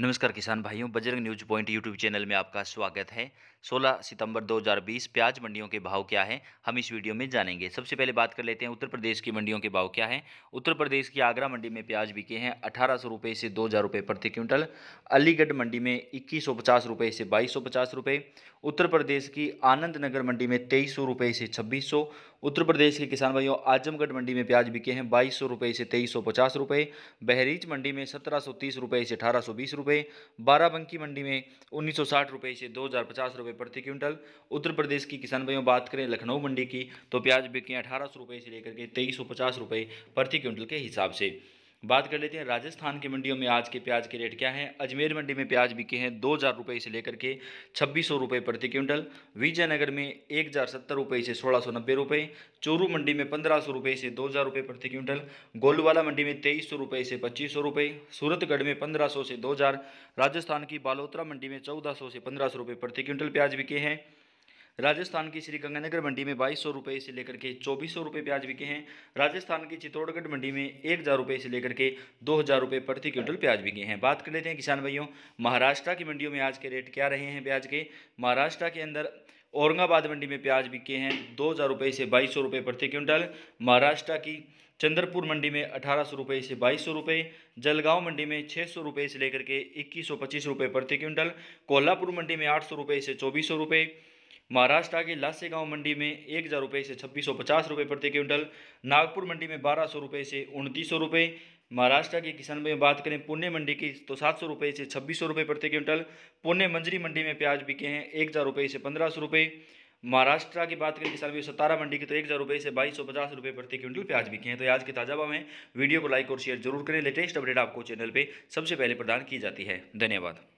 नमस्कार किसान भाइयों Bajrang news point YouTube channel में आपका स्वागत है 16 सितंबर 2020 प्याज मंडियों के भाव क्या है हम इस वीडियो में जानेंगे सबसे पहले बात कर लेते हैं उत्तर प्रदेश की मंडियों के भाव क्या है उत्तर प्रदेश की आगरा मंडी में प्याज बिके हैं अठारह सौ रुपये से दो हज़ार रुपये प्रति क्विंटल अलीगढ़ मंडी में इक्कीस सौ पचास रुपये से बाईस सौ पचास रुपये उत्तर प्रदेश की आनंद नगर मंडी में तेईस सौ रुपये से छब्बीस सौ उत्तर प्रदेश के किसान भाइयों आजमगढ़ मंडी में प्याज बिके हैं बाईस सौ रुपये से तेईस सौ पचास रुपये बहरीच मंडी में सत्रह सौ तीस रुपये से अठारह सौ बीस रुपये रुपये बाराबंकी मंडी में उन्नीस सौ साठ रुपये से दो हज़ार पचास रुपये प्रति क्विंटल उत्तर प्रदेश की किसान भाइयों बात करें लखनऊ मंडी की तो प्याज बिकें अठारह सौ रुपये से लेकर के तेईस सौ पचास रुपये प्रति क्विंटल के हिसाब से बात कर लेते हैं राजस्थान की मंडियों में आज के प्याज के रेट क्या हैं अजमेर मंडी में प्याज बिके हैं दो हज़ार रुपये से लेकर के छब्बीस सौ रुपये प्रति क्विंटल विजयनगर में एक हज़ार सत्तर रुपये से सोलह सौ नब्बे रुपये चोरू मंडी में पंद्रह सौ रुपये से दो हज़ार रुपये प्रति क्विंटल गोलवाला मंडी में तेईस सौ रुपये से पच्चीस सौ रुपये सूरतगढ़ में पंद्रह सौ से दो हज़ार राजस्थान की बालोत्रा मंडी में चौदह सौ से पंद्रह सौ रुपये प्रति क्विंटल प्याज बिके हैं राजस्थान की श्रीगंगानगर मंडी में बाईस सौ रुपये से लेकर के चौबीस सौ रुपये प्याज बिके हैं राजस्थान की चित्तौड़गढ़ मंडी में एक हज़ार रुपये से लेकर के दो हज़ार रुपये प्रति क्विंटल प्याज बिके हैं बात कर लेते हैं किसान भाइयों महाराष्ट्र की मंडियों में आज के रेट क्या रहे हैं प्याज के महाराष्ट्र के अंदर औरंगाबाद मंडी में प्याज बिके हैं दो हज़ार रुपये से बाईस सौ रुपये प्रति क्विंटल महाराष्ट्र की चंद्रपुर मंडी में अठारह सौ रुपये से बाईस सौ रुपये जलगांव मंडी में छः सौ रुपये से लेकर के इक्कीस सौ पच्चीस रुपये प्रति क्विंटल कोल्हापुर मंडी में आठ सौ रुपये से चौबीस सौ रुपये महाराष्ट्र के लासे गांव मंडी में एक हज़ार रुपये से छब्बीस सौ पचास रुपये प्रति क्विंटल नागपुर मंडी में बारह सौ रुपये से उनतीस सौ रुपये महाराष्ट्र के किसान में बात करें पुणे मंडी की तो सात सौ रुपये से छब्बीस सौ रुपये प्रति क्विंटल पुणे मंजरी मंडी में प्याज बिके हैं एक हज़ार रुपये से पंद्रह सौ रुपये महाराष्ट्र की बात करें किसान भाई सतारा मंडी की तो एक हज़ार रुपये से बाईस सौ पचास रुपये प्रति क्विंटल प्याज बिके हैं तो आज के ताज़ा भाव में वीडियो को लाइक और शेयर जरूर करें लेटेस्ट अपडेट आपको चैनल पर सबसे पहले प्रदान की जाती है धन्यवाद